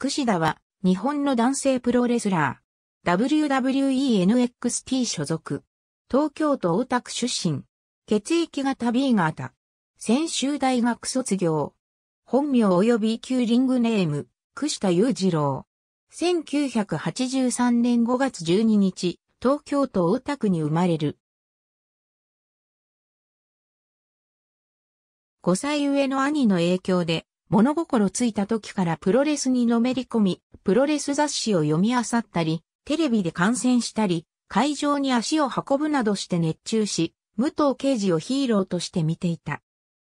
串田は、日本の男性プロレスラー。WWENXT 所属。東京都大田区出身。血液型 B 型。専修大学卒業。本名及び旧リングネーム、串田裕次郎。1983年5月12日、東京都大田区に生まれる。5歳上の兄の影響で、物心ついた時からプロレスにのめり込み、プロレス雑誌を読み漁ったり、テレビで観戦したり、会場に足を運ぶなどして熱中し、武藤刑事をヒーローとして見ていた。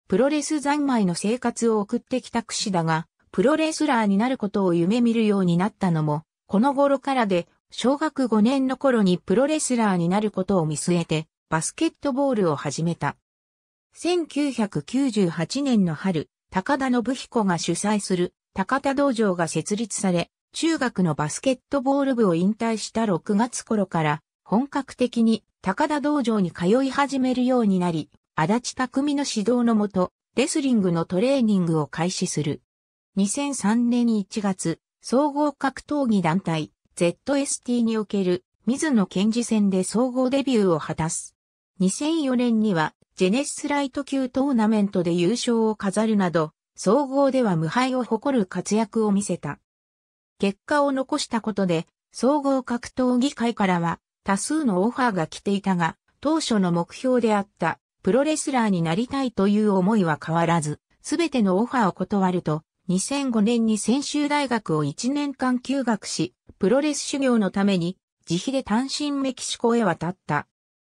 プロレス三昧の生活を送ってきた櫛田が、プロレスラーになることを夢見るようになったのも、この頃からで、小学5年の頃にプロレスラーになることを見据えて、バスケットボールを始めた。1998年の春、高田信彦が主催する高田道場が設立され、中学のバスケットボール部を引退した6月頃から本格的に高田道場に通い始めるようになり、足立匠の指導のもと、レスリングのトレーニングを開始する。2003年1月、総合格闘技団体 ZST における水野健二戦で総合デビューを果たす。2004年にはジェネシスライト級トーナメントで優勝を飾るなど、総合では無敗を誇る活躍を見せた。結果を残したことで、総合格闘技会からは多数のオファーが来ていたが、当初の目標であったプロレスラーになりたいという思いは変わらず、すべてのオファーを断ると、2005年に専修大学を1年間休学し、プロレス修行のために自費で単身メキシコへ渡った。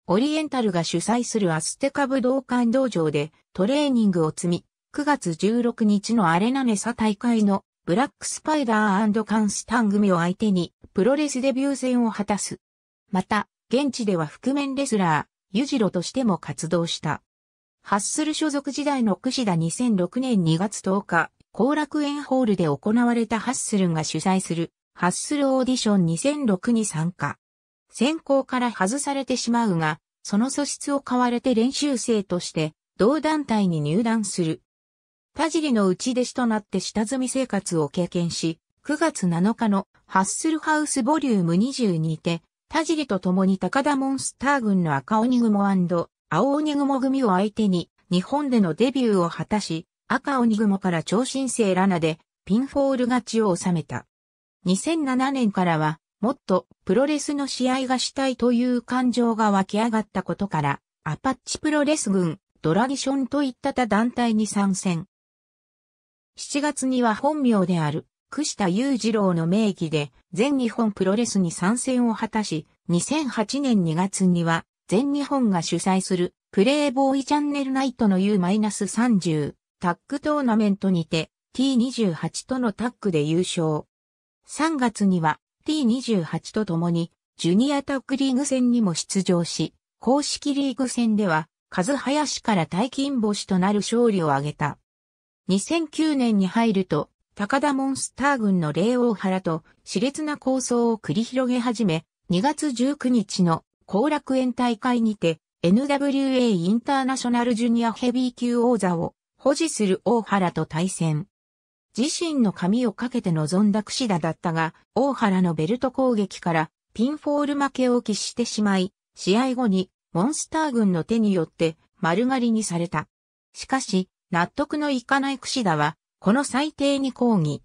オリエンタルが主催するアステカ武道館道場でトレーニングを積み、9月16日のアレナネサ大会のブラックスパイダーカンスタン組を相手にプロレスデビュー戦を果たす。また、現地では覆面レスラー、ユジロとしても活動した。ハッスル所属時代のシ田2006年2月10日、後楽園ホールで行われたハッスルが主催するハッスルオーディション2006に参加。選考から外されてしまうが、その素質を買われて練習生として同団体に入団する。田尻の内弟子となって下積み生活を経験し、9月7日のハッスルハウスボリューム22て、田尻と共に高田モンスター軍の赤鬼雲青鬼雲組を相手に日本でのデビューを果たし、赤鬼雲から超新星ラナでピンフォール勝ちを収めた。2007年からはもっとプロレスの試合がしたいという感情が湧き上がったことから、アパッチプロレス軍、ドラギションといった他団体に参戦。7月には本名である、串田雄次郎の名義で、全日本プロレスに参戦を果たし、2008年2月には、全日本が主催する、プレイボーイチャンネルナイトの U-30 タッグトーナメントにて T28 とのタッグで優勝。3月には T28 と共に、ジュニアタックリーグ戦にも出場し、公式リーグ戦では、ヤ林から大金星となる勝利を挙げた。2009年に入ると、高田モンスター軍の霊王原と熾烈な構想を繰り広げ始め、2月19日の後楽園大会にて NWA インターナショナルジュニアヘビー級王座を保持するハ原と対戦。自身の髪をかけて臨んだ櫛田だったが、大原のベルト攻撃からピンフォール負けを喫してしまい、試合後にモンスター軍の手によって丸刈りにされた。しかし、納得のいかない櫛田は、この裁定に抗議。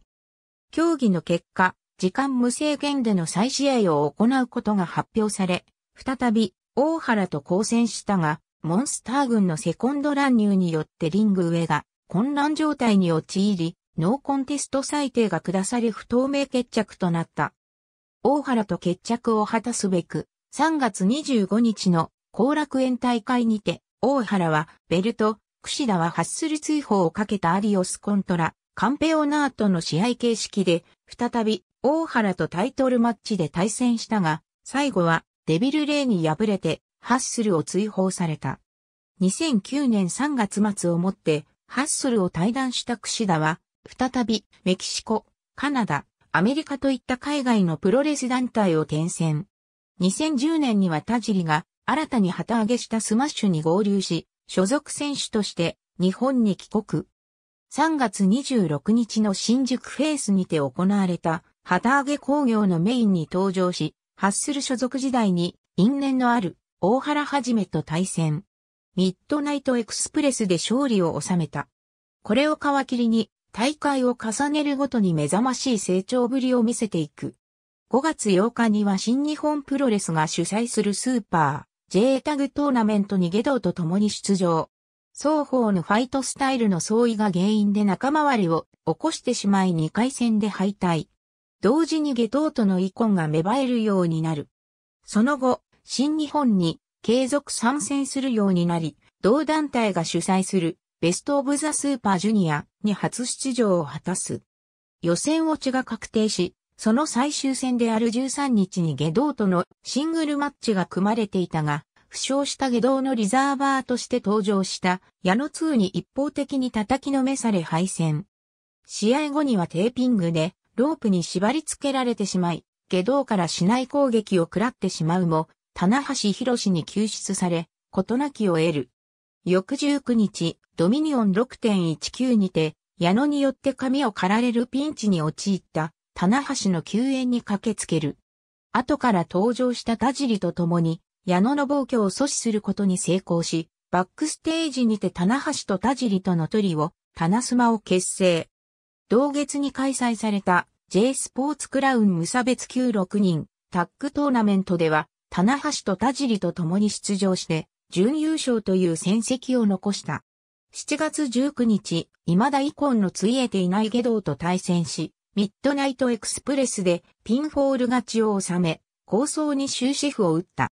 競技の結果、時間無制限での再試合を行うことが発表され、再び大原と交戦したが、モンスター軍のセコンド乱入によってリング上が混乱状態に陥り、ノーコンテスト裁定が下され不透明決着となった。大原と決着を果たすべく、3月25日の後楽園大会にて、大原はベルト、櫛田はハッスル追放をかけたアリオスコントラ、カンペオナートの試合形式で、再び大原とタイトルマッチで対戦したが、最後はデビルレイに敗れて、ハッスルを追放された。2009年3月末をもって、ハッスルを退団した櫛田は、再びメキシコ、カナダ、アメリカといった海外のプロレス団体を転戦。2010年には田尻が新たに旗揚げしたスマッシュに合流し、所属選手として日本に帰国。3月26日の新宿フェイスにて行われた旗揚げ工業のメインに登場し、ハッスル所属時代に因縁のある大原はじめと対戦。ミッドナイトエクスプレスで勝利を収めた。これを皮切りに大会を重ねるごとに目覚ましい成長ぶりを見せていく。5月8日には新日本プロレスが主催するスーパー、J タグトーナメントにド道と共に出場。双方のファイトスタイルの相違が原因で仲間割れを起こしてしまい2回戦で敗退。同時に下ウとの遺恨が芽生えるようになる。その後、新日本に継続参戦するようになり、同団体が主催するベストオブザスーパージュニアに初出場を果たす。予選落ちが確定し、その最終戦である13日に下道とのシングルマッチが組まれていたが、負傷した下道のリザーバーとして登場した矢野2に一方的に叩きのめされ敗戦。試合後にはテーピングでロープに縛り付けられてしまい、下道から市内攻撃を食らってしまうも、棚橋博士に救出され、事なきを得る。翌19日、ドミニオン6.19にて、矢野によって髪を刈られるピンチに陥った、棚橋の救援に駆けつける。後から登場した田尻と共に、矢野の暴挙を阻止することに成功し、バックステージにて棚橋と田尻とのトリを、棚島スマを結成。同月に開催された J スポーツクラウン無差別級6人タッグトーナメントでは、棚橋と田尻と共に出場して、準優勝という戦績を残した。7月19日、未だコンのついえていないド道と対戦し、ミッドナイトエクスプレスでピンフォール勝ちを収め、構想に終止符を打った。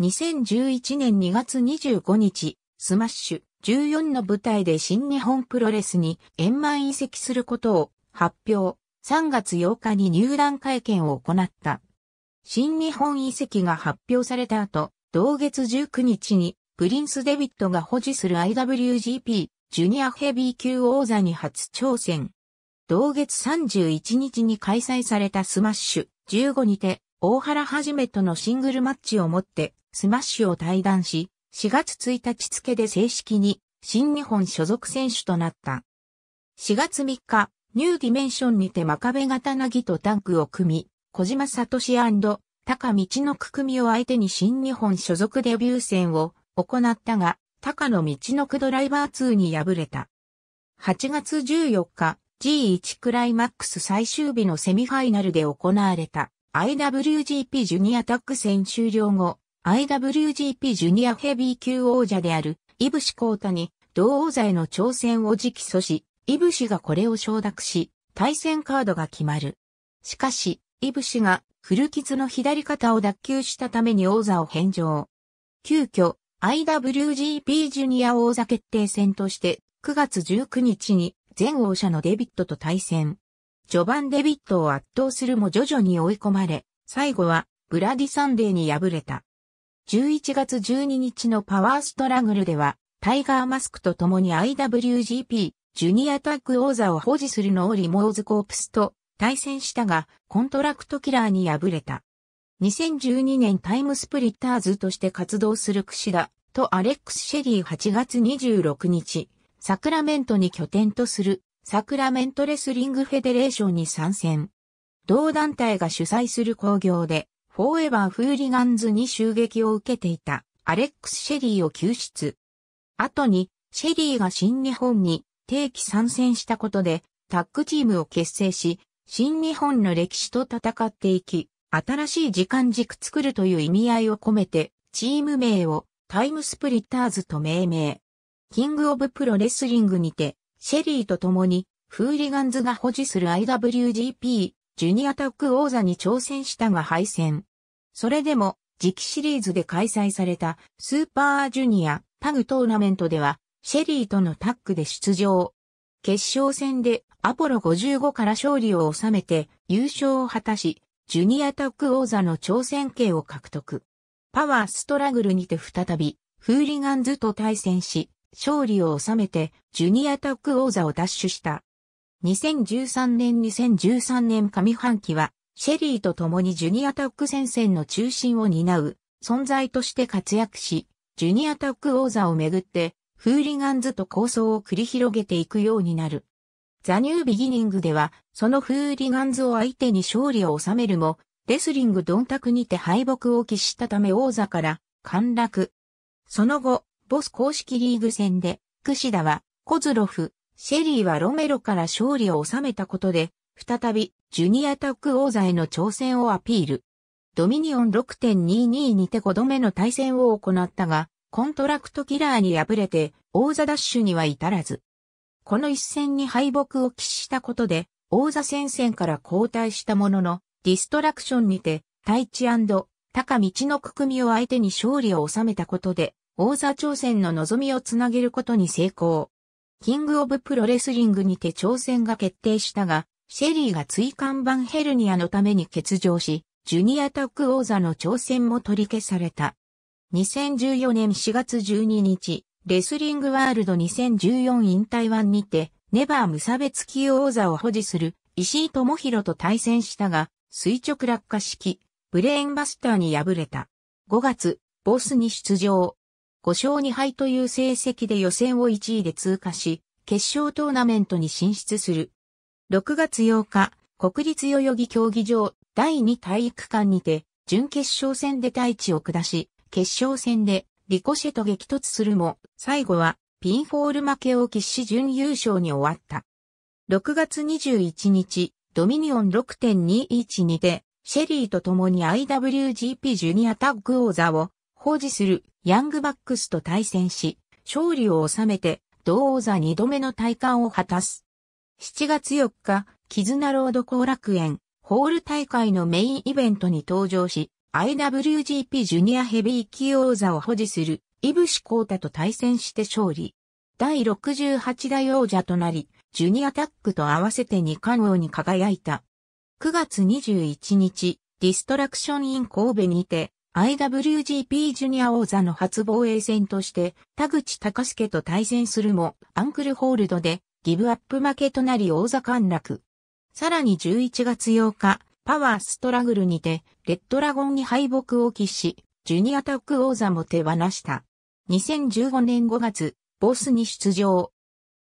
2011年2月25日、スマッシュ14の舞台で新日本プロレスに円満移籍することを発表。3月8日に入団会見を行った。新日本移籍が発表された後、同月19日にプリンス・デビットが保持する IWGP ジュニアヘビー級王座に初挑戦。同月31日に開催されたスマッシュ15にて、大原はじめとのシングルマッチをもって、スマッシュを退団し、4月1日付で正式に、新日本所属選手となった。4月3日、ニューディメンションにて真壁型なぎとタンクを組み、小島聡高道の組を相手に新日本所属デビュー戦を行ったが、高野道の区ドライバー2に敗れた。8月14日、G1 クライマックス最終日のセミファイナルで行われた IWGP ジュニアタッグ戦終了後、IWGP ジュニアヘビー級王者である、イブシコータに、同王座への挑戦を直訴し、イブシがこれを承諾し、対戦カードが決まる。しかし、イブシが古傷の左肩を脱臼したために王座を返上。急遽、IWGP ジュニア王座決定戦として、9月19日に前王者のデビットと対戦。序盤デビットを圧倒するも徐々に追い込まれ、最後はブラディサンデーに敗れた。11月12日のパワーストラグルでは、タイガーマスクと共に IWGP ジュニアタッグ王座を保持するノーリ・モーズコープスと対戦したが、コントラクトキラーに敗れた。2012年タイムスプリッターズとして活動する櫛田とアレックス・シェリー8月26日、サクラメントに拠点とするサクラメントレスリングフェデレーションに参戦。同団体が主催する興行で、フォーエバーフーリガンズに襲撃を受けていたアレックス・シェリーを救出。後に、シェリーが新日本に定期参戦したことで、タッグチームを結成し、新日本の歴史と戦っていき、新しい時間軸作るという意味合いを込めて、チーム名をタイムスプリッターズと命名。キングオブプロレスリングにて、シェリーと共に、フーリガンズが保持する IWGP、ジュニアタック王座に挑戦したが敗戦。それでも、次期シリーズで開催されたスーパージュニアタグトーナメントでは、シェリーとのタッグで出場。決勝戦でアポロ55から勝利を収めて優勝を果たし、ジュニアタック王座の挑戦権を獲得。パワーストラグルにて再び、フーリガンズと対戦し、勝利を収めて、ジュニアタック王座を奪取した。2013年2013年上半期は、シェリーと共にジュニアタック戦線の中心を担う存在として活躍し、ジュニアタック王座をめぐって、フーリガンズと構想を繰り広げていくようになる。ザニュービギニングでは、そのフーリガンズを相手に勝利を収めるも、レスリング鈍卓にて敗北を喫したため王座から陥落。その後、ボス公式リーグ戦で、櫛田はコズロフ、シェリーはロメロから勝利を収めたことで、再びジュニアタック王座への挑戦をアピール。ドミニオン6.22にて5度目の対戦を行ったが、コントラクトキラーに敗れて王座ダッシュには至らず。この一戦に敗北を喫したことで、王座戦線から後退したものの、ディストラクションにて、太一高道のく組を相手に勝利を収めたことで、王座挑戦の望みをつなげることに成功。キングオブプロレスリングにて挑戦が決定したが、シェリーが椎間板ヘルニアのために欠場し、ジュニアタック王座の挑戦も取り消された。2014年4月12日、レスリングワールド2014引退台湾にて、ネバー無差別級王座を保持する石井智弘と対戦したが、垂直落下式、ブレーンバスターに敗れた。5月、ボスに出場。5勝2敗という成績で予選を1位で通過し、決勝トーナメントに進出する。6月8日、国立代々木競技場第2体育館にて、準決勝戦で大地を下し、決勝戦でリコシェと激突するも、最後はピンフォール負けを喫し準優勝に終わった。6月21日、ドミニオン6.212で、シェリーと共に IWGP ジュニアタッグ王座を保持するヤングバックスと対戦し、勝利を収めて、同王座2度目の体感を果たす。7月4日、絆ロード後楽園、ホール大会のメインイベントに登場し、IWGP ジュニアヘビー級王座を保持する、イブシコータと対戦して勝利。第68代王者となり、ジュニアタッグと合わせて2冠王に輝いた。9月21日、ディストラクションイン神戸にて、IWGP ジュニア王座の初防衛戦として、田口隆介と対戦するも、アンクルホールドで、ギブアップ負けとなり王座陥落。さらに11月8日、パワーストラグルにて、レッドラゴンに敗北を喫し、ジュニアタック王座も手放した。2015年5月、ボスに出場。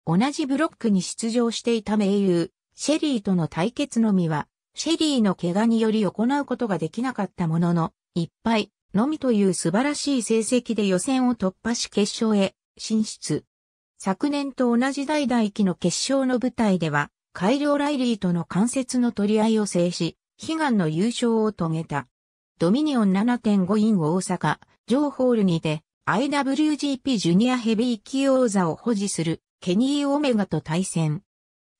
同じブロックに出場していた盟友、シェリーとの対決のみは、シェリーの怪我により行うことができなかったものの、一敗のみという素晴らしい成績で予選を突破し決勝へ進出。昨年と同じ代々期の決勝の舞台では、改良ライリーとの関節の取り合いを制し、悲願の優勝を遂げた。ドミニオン7.5イン大阪、ジョーホールにて IWGP ジュニアヘビー級王座を保持するケニー・オメガと対戦。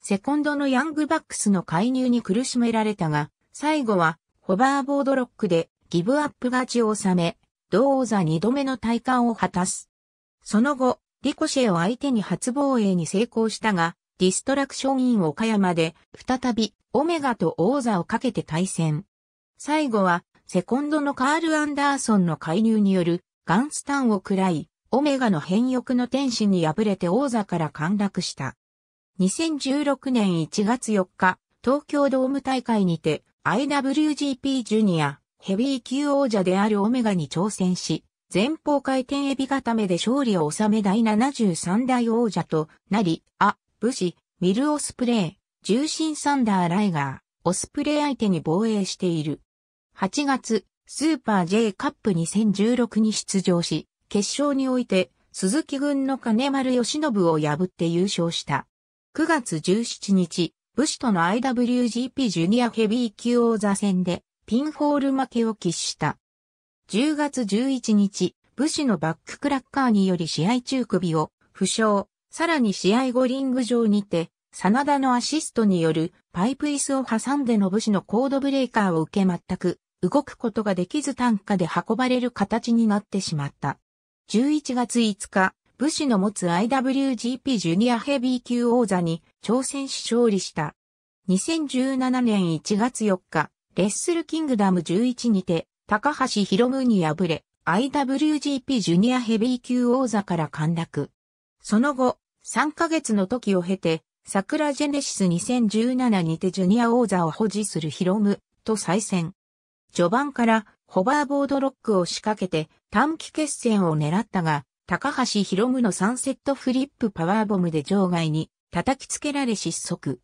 セコンドのヤングバックスの介入に苦しめられたが、最後はホバーボードロックでギブアップ勝ちを収め、同王座2度目の体感を果たす。その後、リコシェを相手に初防衛に成功したが、ディストラクションイン岡山で、再び、オメガと王座をかけて対戦。最後は、セコンドのカール・アンダーソンの介入による、ガンスタンを喰らい、オメガの変欲の天使に敗れて王座から陥落した。2016年1月4日、東京ドーム大会にて、IWGP ジュニア、ヘビー級王者であるオメガに挑戦し、前方回転エビ固めで勝利を収め第73代王者となり、ア武士、ミルオスプレイ、重心サンダーライガー、オスプレイ相手に防衛している。8月、スーパー J カップ2016に出場し、決勝において、鈴木軍の金丸義信を破って優勝した。9月17日、武士との IWGP ジュニアヘビー級王座戦で、ピンホール負けを喫した。10月11日、武士のバッククラッカーにより試合中首を負傷、さらに試合後リング上にて、真田のアシストによるパイプ椅子を挟んでの武士のコードブレーカーを受け全く動くことができず単価で運ばれる形になってしまった。11月5日、武士の持つ IWGP ジュニアヘビー級王座に挑戦し勝利した。2017年1月4日、レッスルキングダム11にて、高橋博夢に敗れ、IWGP ジュニアヘビー級王座から陥落。その後、3ヶ月の時を経て、桜ジェネシス2017にてジュニア王座を保持するヒロムと再戦。序盤からホバーボードロックを仕掛けて短期決戦を狙ったが、高橋ヒロムのサンセットフリップパワーボムで場外に叩きつけられ失速。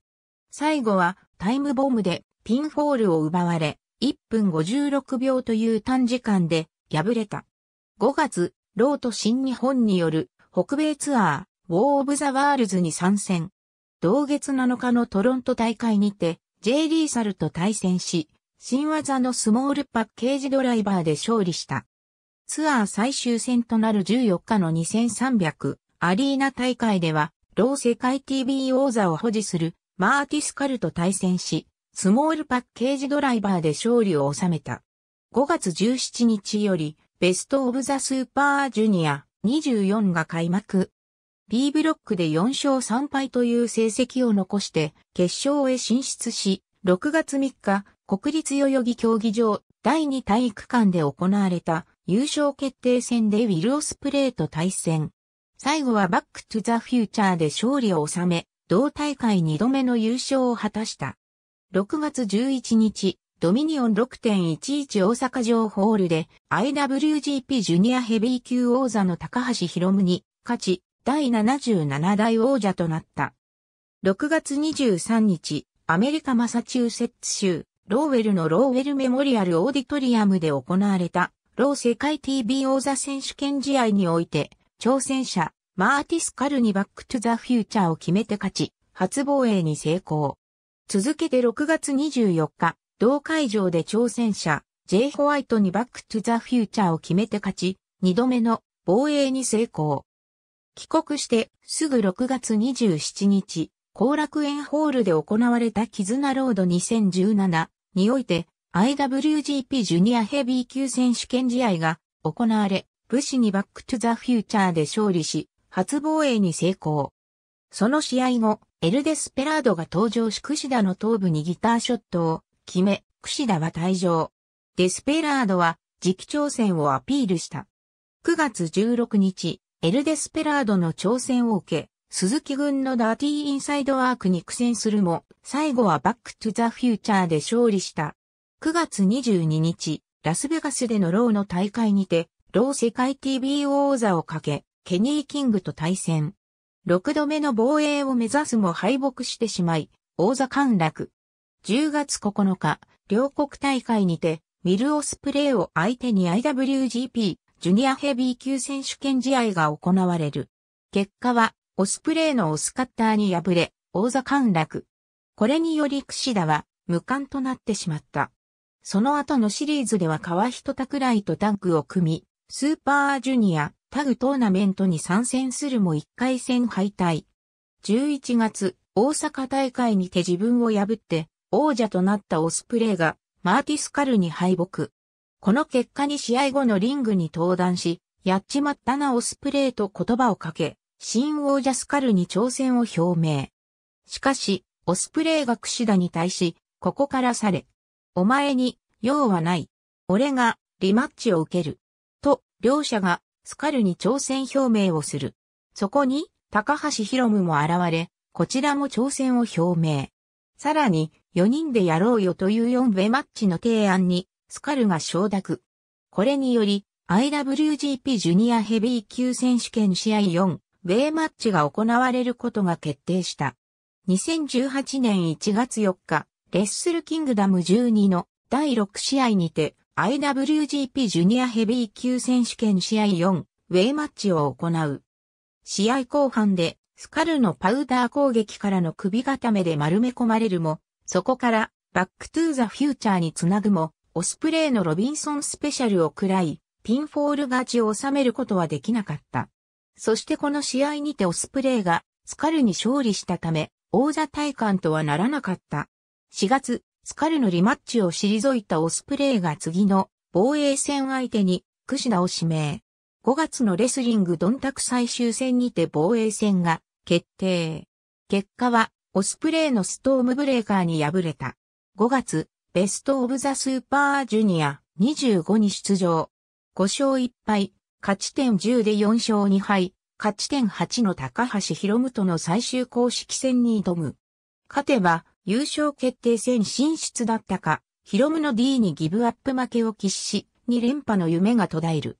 最後はタイムボムでピンフォールを奪われ、1分56秒という短時間で敗れた。5月、ロート新日本による北米ツアー、ウォー・オブ・ザ・ワールズに参戦。同月7日のトロント大会にて、J リーサルと対戦し、新技のスモールパッケージドライバーで勝利した。ツアー最終戦となる14日の2300アリーナ大会では、同世界 TV 王座を保持するマーティスカルと対戦し、スモールパッケージドライバーで勝利を収めた。5月17日より、ベストオブザスーパージュニア24が開幕。B ブロックで4勝3敗という成績を残して決勝へ進出し、6月3日、国立代々木競技場第2体育館で行われた優勝決定戦でウィル・オスプレイと対戦。最後はバック・トゥ・ザ・フューチャーで勝利を収め、同大会2度目の優勝を果たした。6月11日、ドミニオン6.11大阪城ホールで IWGP ジュニアヘビー級王座の高橋博夢に勝ち、第77代王者となった。6月23日、アメリカマサチューセッツ州、ローウェルのローウェルメモリアルオーディトリアムで行われた、ロー世界 TV 王座選手権試合において、挑戦者、マーティス・カルにバック・トゥ・ザ・フューチャーを決めて勝ち、初防衛に成功。続けて6月24日、同会場で挑戦者、J. ホワイトにバックトゥザフューチャーを決めて勝ち、2度目の防衛に成功。帰国してすぐ6月27日、後楽園ホールで行われた絆ロード2017において IWGP ジュニアヘビー級選手権試合が行われ、武士にバックトゥザフューチャーで勝利し、初防衛に成功。その試合後、エルデスペラードが登場しシ田の頭部にギターショットを決め、櫛田は退場。デスペラードは次期挑戦をアピールした。9月16日、エルデスペラードの挑戦を受け、鈴木軍のダーティーインサイドワークに苦戦するも、最後はバックトゥザフューチャーで勝利した。9月22日、ラスベガスでのローの大会にて、ロー世界 TBO 王座をかけ、ケニー・キングと対戦。6度目の防衛を目指すも敗北してしまい、王座陥落。10月9日、両国大会にて、ミルオスプレイを相手に IWGP ジュニアヘビー級選手権試合が行われる。結果は、オスプレイのオスカッターに敗れ、王座陥落。これにより櫛田は無冠となってしまった。その後のシリーズでは川人拓来とタッグを組み、スーパージュニアタグトーナメントに参戦するも1回戦敗退。11月、大阪大会にて自分を破って、王者となったオスプレイがマーティスカルに敗北。この結果に試合後のリングに登壇し、やっちまったなオスプレイと言葉をかけ、新王者スカルに挑戦を表明。しかし、オスプレイがクシダに対し、ここからされ、お前に、用はない。俺が、リマッチを受ける。と、両者が、スカルに挑戦表明をする。そこに、高橋ロムも現れ、こちらも挑戦を表明。さらに、4人でやろうよという4イマッチの提案に、スカルが承諾。これにより、IWGP ジュニアヘビー級選手権試合4、ウェイマッチが行われることが決定した。2018年1月4日、レッスルキングダム12の第6試合にて、IWGP ジュニアヘビー級選手権試合4、ウェイマッチを行う。試合後半で、スカルのパウダー攻撃からの首固めで丸め込まれるも、そこから、バックトゥーザフューチャーにつなぐも、オスプレイのロビンソンスペシャルを喰らい、ピンフォール勝ちを収めることはできなかった。そしてこの試合にてオスプレイが、スカルに勝利したため、王座体感とはならなかった。4月、スカルのリマッチを退いたオスプレイが次の防衛戦相手に、クシダを指名。5月のレスリングドンタク最終戦にて防衛戦が決定。結果はオスプレイのストームブレーカーに敗れた。5月、ベストオブザスーパージュニア25に出場。5勝1敗、勝ち点10で4勝2敗、勝ち点8の高橋博夢との最終公式戦に挑む。勝てば優勝決定戦進出だったか、博夢の D にギブアップ負けを喫し、2連覇の夢が途絶える。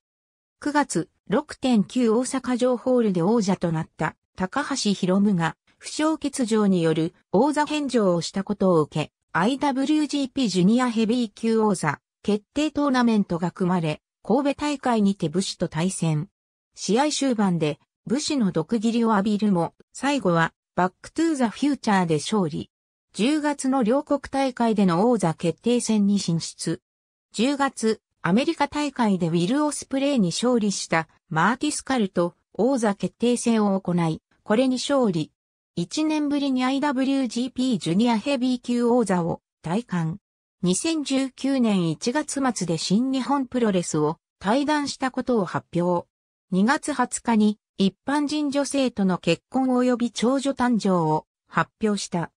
9月、6.9大阪城ホールで王者となった高橋博夢が不傷欠場による王座返上をしたことを受け、IWGP ジュニアヘビー級王座決定トーナメントが組まれ、神戸大会にて武士と対戦。試合終盤で武士の毒斬りを浴びるも、最後はバックトゥーザフューチャーで勝利。10月の両国大会での王座決定戦に進出。10月、アメリカ大会でウィル・オスプレイに勝利したマーティスカルと王座決定戦を行い、これに勝利。1年ぶりに IWGP ジュニアヘビー級王座を退官。2019年1月末で新日本プロレスを退団したことを発表。2月20日に一般人女性との結婚及び長女誕生を発表した。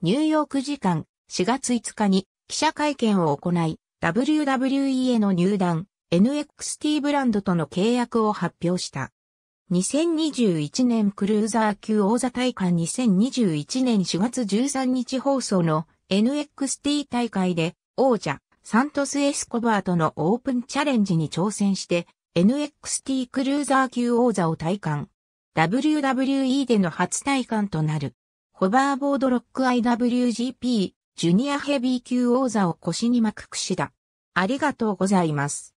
ニューヨーク時間4月5日に記者会見を行い、WWE への入団、NXT ブランドとの契約を発表した。2021年クルーザー級王座大会2021年4月13日放送の NXT 大会で王者サントス・エスコバーとのオープンチャレンジに挑戦して NXT クルーザー級王座を体感。WWE での初体感となる。ホバーボードロック IWGP ジュニアヘビー級王座を腰に巻く櫛だ。ありがとうございます。